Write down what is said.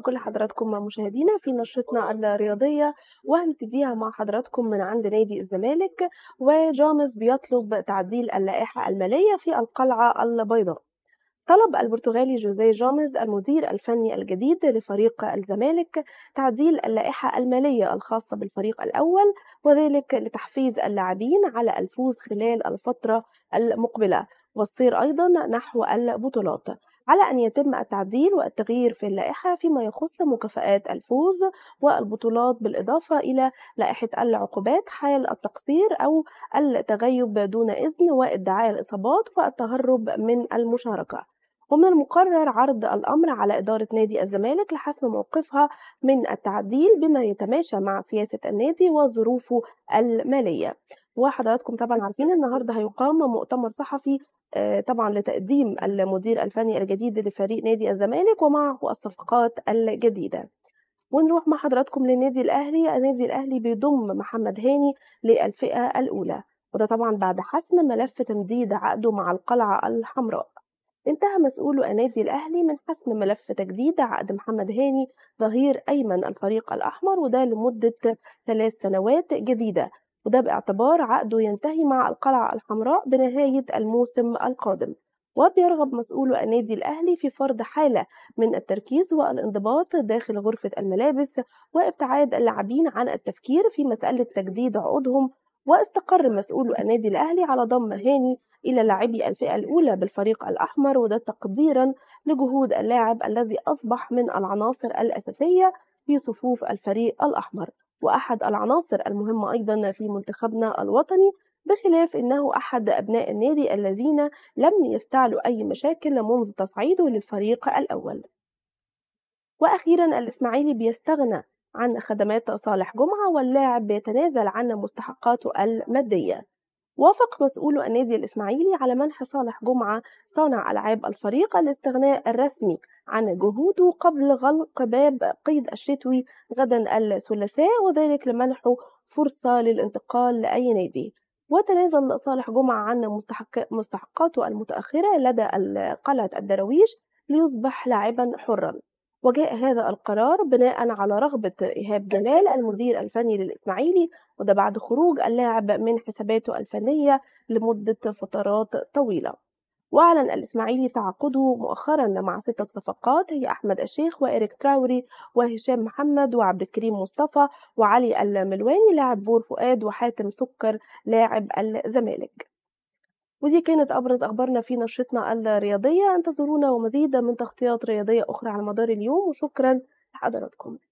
بكل حضراتكم مشاهدينا في نشرتنا الرياضية وهنبتديها مع حضراتكم من عند نادي الزمالك وجامس بيطلب تعديل اللائحة المالية في القلعة البيضاء طلب البرتغالي جوزيه جامز المدير الفني الجديد لفريق الزمالك تعديل اللائحة المالية الخاصة بالفريق الأول وذلك لتحفيز اللاعبين على الفوز خلال الفترة المقبلة والسير أيضا نحو البطولات على أن يتم التعديل والتغيير في اللائحة فيما يخص مكافآت الفوز والبطولات بالإضافة إلى لائحة العقوبات حال التقصير أو التغيب دون إذن وادعاء الإصابات والتهرب من المشاركة ومن المقرر عرض الأمر على إدارة نادي الزمالك لحسم موقفها من التعديل بما يتماشى مع سياسة النادي وظروفه المالية وحضراتكم طبعا عارفين النهارده هيقام مؤتمر صحفي آه، طبعا لتقديم المدير الفني الجديد لفريق نادي الزمالك ومعه الصفقات الجديده ونروح مع حضراتكم للنادي الاهلي النادي الاهلي بيضم محمد هاني للفئه الاولى وده طبعا بعد حسم ملف تمديد عقده مع القلعه الحمراء انتهى مسؤول أنادي الأهلي من حسم ملف تجديد عقد محمد هاني ظهير أيمن الفريق الأحمر وده لمدة ثلاث سنوات جديدة وده باعتبار عقده ينتهي مع القلعة الحمراء بنهاية الموسم القادم وبيرغب مسؤول النادي الأهلي في فرض حالة من التركيز والانضباط داخل غرفة الملابس وابتعاد اللاعبين عن التفكير في مسألة تجديد عقودهم واستقر مسؤول النادي الأهلي على ضم هاني إلى لاعبي الفئة الأولى بالفريق الأحمر وده تقديرا لجهود اللاعب الذي أصبح من العناصر الأساسية في صفوف الفريق الأحمر وأحد العناصر المهمة أيضا في منتخبنا الوطني بخلاف أنه أحد أبناء النادي الذين لم يفتعلوا أي مشاكل منذ تصعيده للفريق الأول وأخيرا الإسماعيلي بيستغنى عن خدمات صالح جمعة واللاعب بيتنازل عن مستحقاته المادية وافق مسؤول النادي الإسماعيلي على منح صالح جمعة صانع ألعاب الفريق الاستغناء الرسمي عن جهوده قبل غلق باب قيد الشتوي غدا الثلاثاء وذلك لمنحه فرصة للانتقال لأي نادي وتنازل صالح جمعة عن مستحق مستحقاته المتأخرة لدى قلعة الدراويش ليصبح لاعبا حرا وجاء هذا القرار بناء على رغبة إيهاب جلال المدير الفني للإسماعيلي وده بعد خروج اللاعب من حساباته الفنية لمدة فترات طويلة وأعلن الإسماعيلي تعاقده مؤخرا مع ستة صفقات هي أحمد الشيخ وإيريك تراوري وهشام محمد وعبد الكريم مصطفى وعلي الملواني لاعب بور فؤاد وحاتم سكر لاعب الزمالك ودي كانت أبرز أخبارنا في نشرتنا الرياضية انتظرونا ومزيدا من تغطيات رياضية أخرى على مدار اليوم وشكرا لحضراتكم